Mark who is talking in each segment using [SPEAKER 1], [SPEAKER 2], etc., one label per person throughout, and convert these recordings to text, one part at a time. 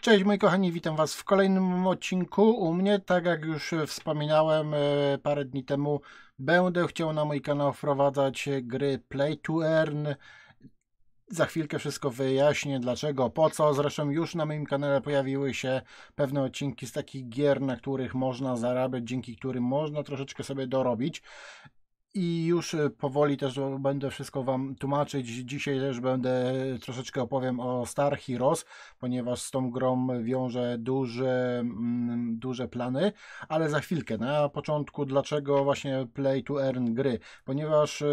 [SPEAKER 1] Cześć moi kochani, witam Was w kolejnym odcinku u mnie. Tak jak już e, wspominałem e, parę dni temu, będę chciał na mój kanał wprowadzać e, gry Play to Earn. Za chwilkę wszystko wyjaśnię dlaczego, po co. Zresztą już na moim kanale pojawiły się pewne odcinki z takich gier, na których można zarabiać, dzięki którym można troszeczkę sobie dorobić. I już e, powoli też będę wszystko Wam tłumaczyć. Dzisiaj też będę e, troszeczkę opowiem o Star Heroes, ponieważ z tą grą wiąże duże, mm, duże plany, ale za chwilkę. Na początku dlaczego właśnie play to earn gry? Ponieważ e,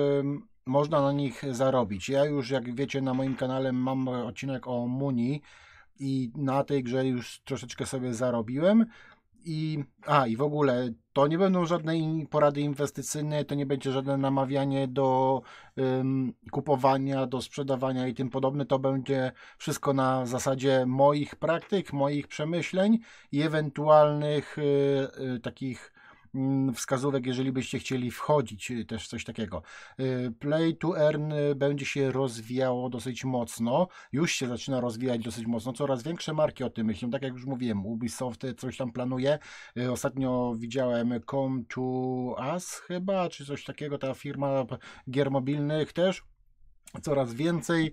[SPEAKER 1] można na nich zarobić. Ja już, jak wiecie, na moim kanale mam odcinek o Muni i na tej grze już troszeczkę sobie zarobiłem i, a, i w ogóle to nie będą żadne porady inwestycyjne, to nie będzie żadne namawianie do ym, kupowania, do sprzedawania i tym podobne. To będzie wszystko na zasadzie moich praktyk, moich przemyśleń i ewentualnych y, y, takich Mm, wskazówek, jeżeli byście chcieli wchodzić, y, też coś takiego. Y, Play to earn y, będzie się rozwijało dosyć mocno, już się zaczyna rozwijać dosyć mocno, coraz większe marki o tym myślą, tak jak już mówiłem, Ubisoft coś tam planuje, ostatnio widziałem Come to Us chyba, czy coś takiego, ta firma gier mobilnych też coraz więcej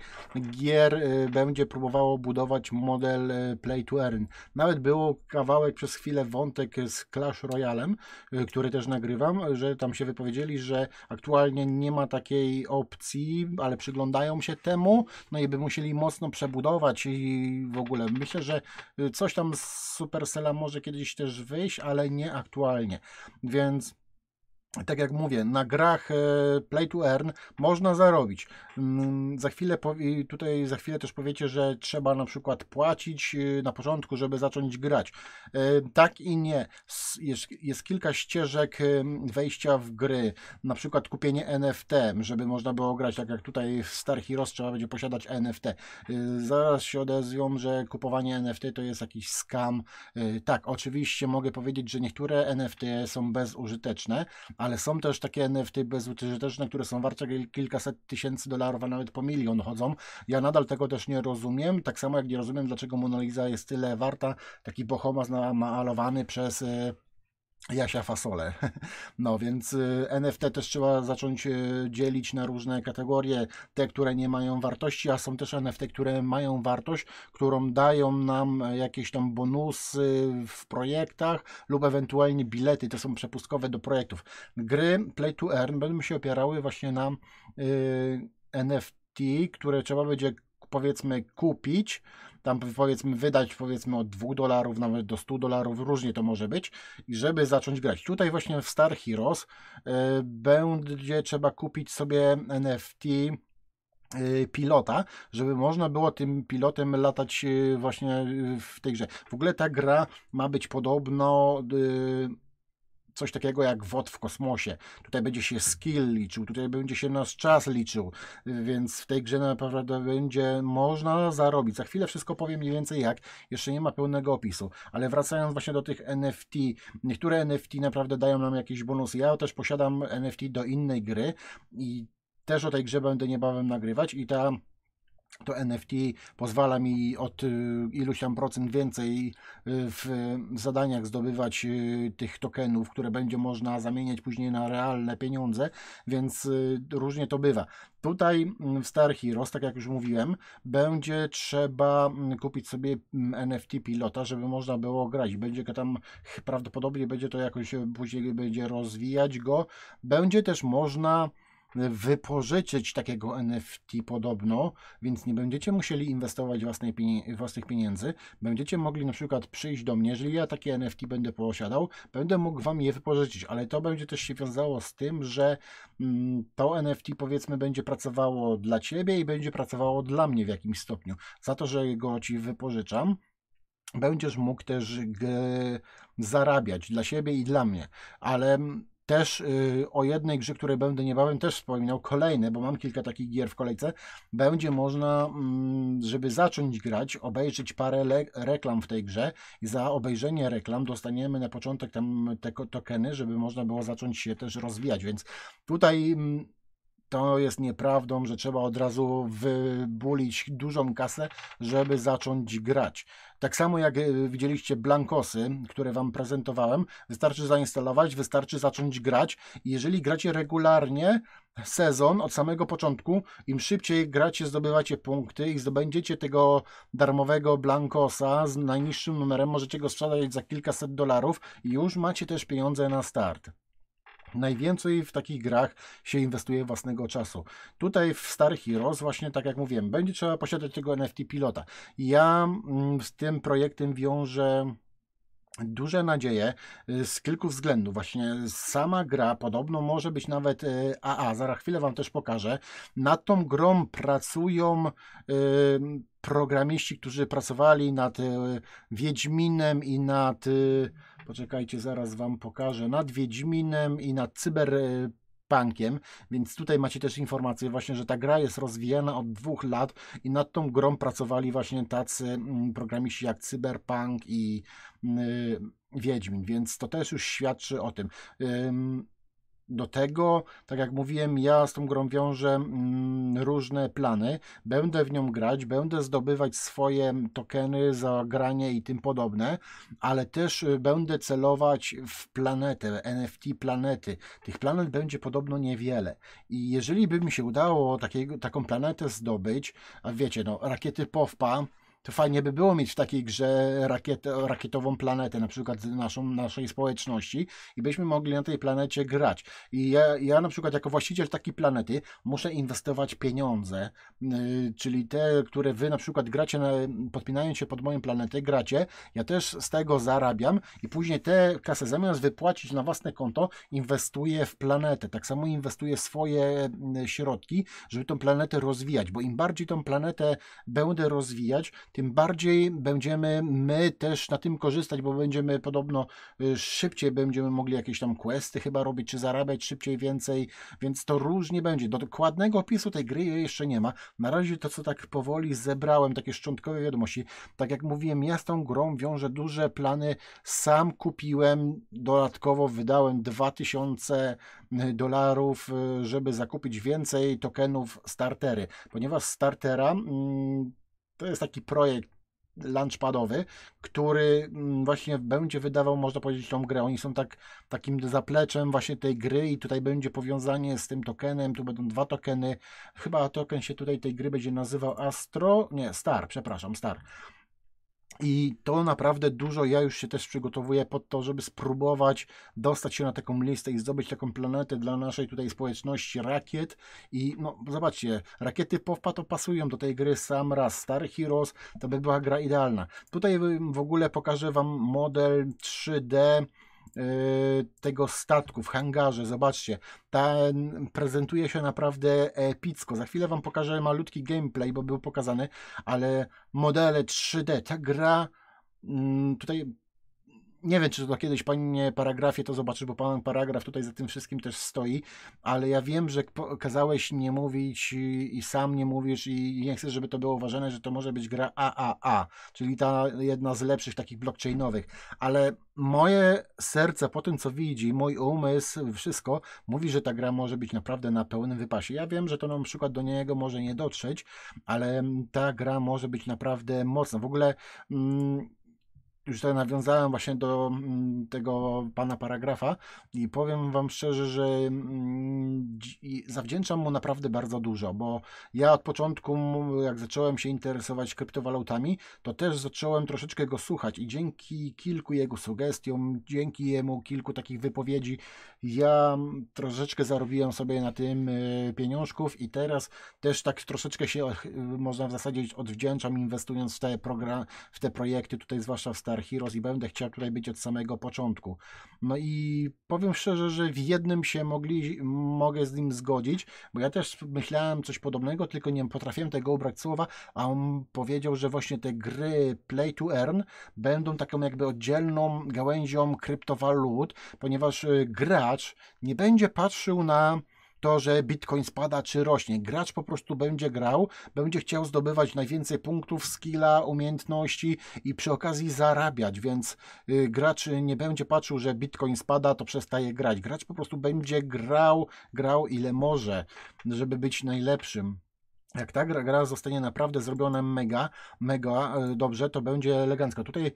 [SPEAKER 1] gier y, będzie próbowało budować model y, play to earn. Nawet było kawałek przez chwilę wątek z Clash Royalem, y, który też nagrywam, że tam się wypowiedzieli, że aktualnie nie ma takiej opcji, ale przyglądają się temu, no i by musieli mocno przebudować i w ogóle myślę, że coś tam z Supercella może kiedyś też wyjść, ale nie aktualnie. Więc tak jak mówię, na grach e, Play to Earn można zarobić. Mm, za chwilę tutaj za chwilę też powiecie, że trzeba na przykład płacić e, na początku, żeby zacząć grać. E, tak i nie. Jest, jest kilka ścieżek wejścia w gry. Na przykład kupienie NFT, żeby można było grać, tak jak tutaj w Star Heroes trzeba będzie posiadać NFT. Zaraz się odezwią, że kupowanie NFT to jest jakiś scam. Tak, oczywiście mogę powiedzieć, że niektóre NFT są bezużyteczne, ale są też takie NFT bezużyteczne, które są warte kilkaset tysięcy dolarów, a nawet po milion chodzą. Ja nadal tego też nie rozumiem, tak samo jak nie rozumiem, dlaczego monoliza jest tyle warta, taki bohomas namalowany przez... Y, Jasia Fasole. No więc y, NFT też trzeba zacząć y, dzielić na różne kategorie, te, które nie mają wartości, a są też NFT, które mają wartość, którą dają nam jakieś tam bonusy w projektach lub ewentualnie bilety, to są przepustkowe do projektów. Gry Play to Earn będą się opierały właśnie na yy, NFT, które trzeba będzie powiedzmy kupić, tam powiedzmy wydać powiedzmy od 2 dolarów nawet do 100 dolarów, różnie to może być i żeby zacząć grać. Tutaj właśnie w Star Heroes y, będzie trzeba kupić sobie NFT y, pilota, żeby można było tym pilotem latać y, właśnie w tej grze. W ogóle ta gra ma być podobno coś takiego jak WOD w kosmosie. Tutaj będzie się skill liczył, tutaj będzie się nasz czas liczył, więc w tej grze naprawdę będzie można zarobić. Za chwilę wszystko powiem mniej więcej jak, jeszcze nie ma pełnego opisu, ale wracając właśnie do tych NFT, niektóre NFT naprawdę dają nam jakieś bonusy. Ja też posiadam NFT do innej gry i też o tej grze będę niebawem nagrywać i ta to NFT pozwala mi od y, iluś tam procent więcej y, w zadaniach zdobywać y, tych tokenów, które będzie można zamieniać później na realne pieniądze, więc różnie to bywa. Tutaj mm, w Star Heroes, tak jak już mówiłem, będzie trzeba mm, kupić sobie mm, NFT pilota, żeby można było grać. Będzie go tam prawdopodobnie będzie to jakoś później będzie rozwijać go. Będzie też można wypożyczyć takiego NFT podobno, więc nie będziecie musieli inwestować własnej pieni- własnych pieniędzy. Będziecie mogli na przykład przyjść do mnie, jeżeli ja takie NFT będę posiadał, będę mógł Wam je wypożyczyć, ale to będzie też się wiązało z tym, że mm, to NFT powiedzmy będzie pracowało dla Ciebie i będzie pracowało dla mnie w jakimś stopniu. Za to, że go Ci wypożyczam, będziesz mógł też zarabiać dla siebie i dla mnie, ale mm, też y, o jednej grze, której będę niebawem też wspominał, kolejne, bo mam kilka takich gier w kolejce, będzie można, mm, żeby zacząć grać, obejrzeć parę reklam w tej grze i za obejrzenie reklam dostaniemy na początek tam te tokeny, żeby można było zacząć się też rozwijać, więc tutaj... Mm, to jest nieprawdą, że trzeba od razu wybulić dużą kasę, żeby zacząć grać. Tak samo jak e, widzieliście blankosy, które Wam prezentowałem, wystarczy zainstalować, wystarczy zacząć grać. Jeżeli gracie regularnie sezon od samego początku, im szybciej gracie, zdobywacie punkty i zdobędziecie tego darmowego blankosa z najniższym numerem, możecie go sprzedać za kilkaset dolarów i już macie też pieniądze na start. Najwięcej w takich grach się inwestuje własnego czasu. Tutaj w Star Heroes właśnie, tak jak mówiłem, będzie trzeba posiadać tego NFT pilota. Ja mm, z tym projektem wiążę duże nadzieje y, z kilku względów. Właśnie sama gra podobno może być nawet AA, y, zaraz chwilę Wam też pokażę. Nad tą grą pracują y, programiści, którzy pracowali nad Wiedźminem i nad Poczekajcie, zaraz Wam pokażę. Nad Wiedźminem i nad Cyberpunkiem, więc tutaj macie też informację właśnie, że ta gra jest rozwijana od dwóch lat i nad tą grą pracowali właśnie tacy mm, programiści jak Cyberpunk i mm, Wiedźmin, więc to też już świadczy o tym do tego, tak jak mówiłem, ja z tą grą wiążę mm, różne plany. Będę w nią grać, będę zdobywać swoje tokeny za granie i tym podobne, ale też y, będę celować w planetę, NFT planety. Tych planet będzie podobno niewiele. I jeżeli by mi się udało takiego, taką planetę zdobyć, a wiecie, no, rakiety POWPA, to fajnie by było mieć w takiej grze rakiet, rakietową planetę, na przykład z naszą, naszej społeczności i byśmy mogli na tej planecie grać. I ja, ja na przykład jako właściciel takiej planety muszę inwestować pieniądze, yy, czyli te, które wy na przykład gracie, na, podpinając się pod moją planetę, gracie, ja też z tego zarabiam i później te kasę zamiast wypłacić na własne konto, inwestuję w planetę. Tak samo inwestuję swoje y, środki, żeby tą planetę rozwijać, bo im bardziej tą planetę będę rozwijać, tym bardziej będziemy my też na tym korzystać, bo będziemy podobno y, szybciej będziemy mogli jakieś tam questy chyba robić, czy zarabiać szybciej więcej, więc to różnie będzie. Do dokładnego opisu tej gry jeszcze nie ma. Na razie to, co tak powoli zebrałem, takie szczątkowe wiadomości. Tak jak mówiłem, ja z tą grą wiążę duże plany. Sam kupiłem, dodatkowo wydałem 2000 y, dolarów, y, żeby zakupić więcej tokenów startery, ponieważ startera. Mm, to jest taki projekt launchpadowy, który mm, właśnie będzie wydawał, można powiedzieć, tą grę. Oni są tak, takim zapleczem właśnie tej gry i tutaj będzie powiązanie z tym tokenem, tu będą dwa tokeny. Chyba token się tutaj tej gry będzie nazywał Astro, nie, Star, przepraszam, Star. I to naprawdę dużo. Ja już się też przygotowuję pod to, żeby spróbować dostać się na taką listę i zdobyć taką planetę dla naszej tutaj społeczności rakiet. I no, zobaczcie, rakiety POWPA to pasują do tej gry sam raz. Star Heroes to by była gra idealna. Tutaj w ogóle pokażę Wam model 3D Y, tego statku w hangarze. Zobaczcie, ten prezentuje się naprawdę epicko. Za chwilę Wam pokażę malutki gameplay, bo był pokazany, ale modele 3D, ta gra mm, tutaj nie wiem, czy to kiedyś panie paragrafie to zobaczy, bo pan paragraf tutaj za tym wszystkim też stoi, ale ja wiem, że kazałeś nie mówić i, sam nie mówisz i, nie chcesz, żeby to było uważane, że to może być gra AAA, czyli ta jedna z lepszych takich blockchainowych, ale moje serce po tym, co widzi, mój umysł, wszystko mówi, że ta gra może być naprawdę na pełnym wypasie. Ja wiem, że to na przykład do niego może nie dotrzeć, ale ta gra może być naprawdę mocna. W ogóle mm, już tutaj nawiązałem właśnie do mm, tego pana paragrafa i powiem wam szczerze, że mm, zawdzięczam mu naprawdę bardzo dużo, bo ja od początku, jak zacząłem się interesować kryptowalutami, to też zacząłem troszeczkę go słuchać i dzięki kilku jego sugestiom, dzięki jemu kilku takich wypowiedzi, ja troszeczkę zarobiłem sobie na tym y, pieniążków i teraz też tak troszeczkę się, można w zasadzie odwdzięczam inwestując w te, program, w te projekty, tutaj zwłaszcza w Star Guitar Heroes i będę chciał tutaj być od samego początku. No i powiem szczerze, że w jednym się mogli, mogę z nim zgodzić, bo ja też myślałem coś podobnego, tylko nie potrafiłem tego ubrać słowa, a on powiedział, że właśnie te gry Play to Earn będą taką jakby oddzielną gałęzią kryptowalut, ponieważ y, gracz nie będzie patrzył na to, że Bitcoin spada czy rośnie. Gracz po prostu będzie grał, będzie chciał zdobywać najwięcej punktów, skilla, umiejętności i przy okazji zarabiać, więc y, gracz nie będzie patrzył, że Bitcoin spada, to przestaje grać. Gracz po prostu będzie grał, grał ile może, żeby być najlepszym jak ta gra, gra zostanie naprawdę zrobiona mega, mega e, dobrze, to będzie elegancko. Tutaj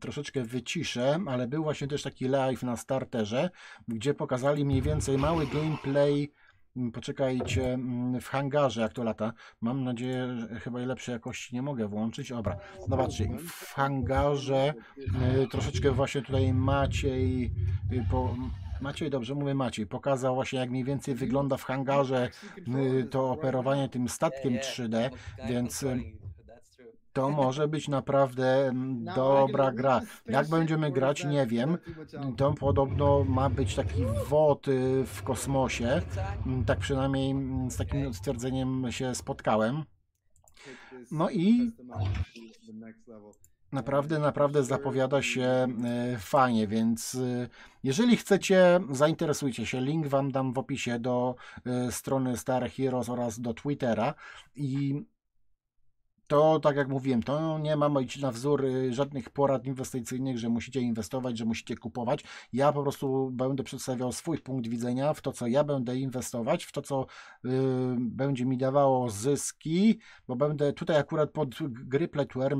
[SPEAKER 1] troszeczkę wyciszę, ale był właśnie też taki live na starterze, gdzie pokazali mniej więcej mały gameplay mm, poczekajcie, mm, w hangarze jak to lata. Mam nadzieję, że chyba lepszej jakości nie mogę włączyć. Dobra, zobaczcie, w hangarze y, troszeczkę właśnie tutaj Maciej y, po, Maciej, dobrze mówię Maciej, pokazał właśnie jak mniej więcej wygląda w hangarze y, to operowanie tym statkiem 3D, więc to może być naprawdę no, dobra gra. Jak będziemy grać, nie wiem. To podobno ma być taki wod y, w kosmosie. Mm, tak przynajmniej mm, z takim stwierdzeniem się spotkałem. No i naprawdę, naprawdę zapowiada się e, fajnie, więc e, jeżeli chcecie, zainteresujcie się. Link wam dam w opisie do e, strony Star Heroes oraz do Twittera i to tak jak mówiłem, to nie ma na wzór y, żadnych porad inwestycyjnych, że musicie inwestować, że musicie kupować. Ja po prostu będę przedstawiał swój punkt widzenia w to, co ja będę inwestować, w to, co y, będzie mi dawało zyski, bo będę tutaj akurat pod gry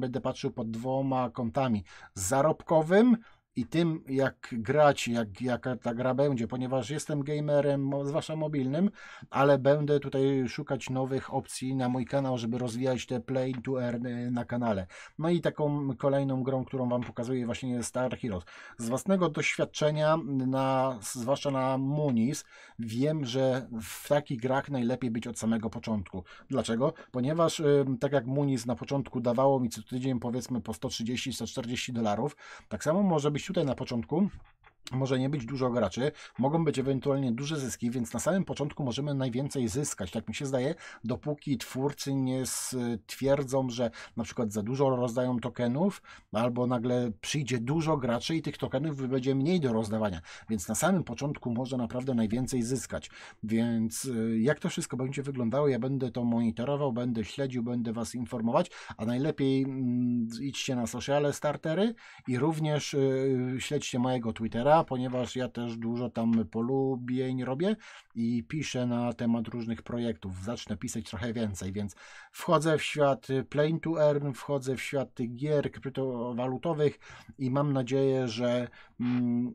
[SPEAKER 1] będę patrzył pod dwoma kątami. Zarobkowym, i tym, jak grać, jak, jak ta gra będzie, ponieważ jestem gamerem, zwłaszcza mobilnym, ale będę tutaj szukać nowych opcji na mój kanał, żeby rozwijać te play to earn y, na kanale. No i taką kolejną grą, którą Wam pokazuję właśnie jest Star Heroes. Z własnego doświadczenia, na, zwłaszcza na Munis, wiem, że w takich grach najlepiej być od samego początku. Dlaczego? Ponieważ y, tak jak Munis na początku dawało mi co tydzień powiedzmy po 130-140 dolarów, tak samo może być gdzieś tutaj na początku może nie być dużo graczy, mogą być ewentualnie duże zyski, więc na samym początku możemy najwięcej zyskać, tak mi się zdaje, dopóki twórcy nie stwierdzą, że na przykład za dużo rozdają tokenów, albo nagle przyjdzie dużo graczy i tych tokenów będzie mniej do rozdawania, więc na samym początku można naprawdę najwięcej zyskać. Więc y, jak to wszystko będzie wyglądało, ja będę to monitorował, będę śledził, będę Was informować, a najlepiej mm, idźcie na sociale startery i również y, śledźcie mojego Twittera, Twittera, ponieważ ja też dużo tam polubień robię i piszę na temat różnych projektów. Zacznę pisać trochę więcej, więc wchodzę w świat Plain to Earn, wchodzę w świat tych gier kryptowalutowych i mam nadzieję, że mm,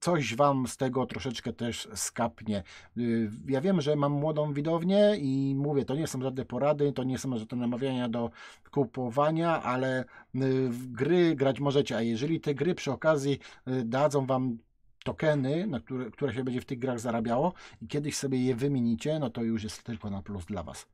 [SPEAKER 1] coś Wam z tego troszeczkę też skapnie. Y, ja wiem, że mam młodą widownię i mówię, to nie są żadne porady, to nie są żadne namawiania do kupowania, ale y, w gry grać możecie, a jeżeli te gry przy okazji y, dadzą Wam tokeny, na które, które się będzie w tych grach zarabiało i kiedyś sobie je wymienicie, no to już jest tylko na plus dla Was.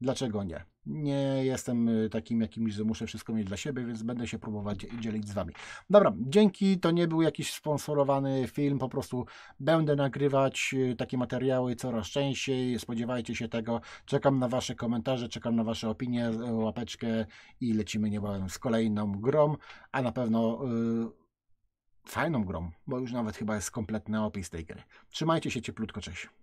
[SPEAKER 1] Dlaczego nie? Nie jestem y, takim jakimś, że muszę wszystko mieć dla siebie, więc będę się próbować dzielić z Wami. Dobra, dzięki. To nie był jakiś sponsorowany film, po prostu będę nagrywać y, takie materiały coraz częściej. Spodziewajcie się tego. Czekam na Wasze komentarze, czekam na Wasze opinie, y, łapeczkę i lecimy niebawem z kolejną grą, a na pewno. Yy, fajną grą, bo już nawet chyba jest kompletny opis tej gry. Trzymajcie się cieplutko, cześć.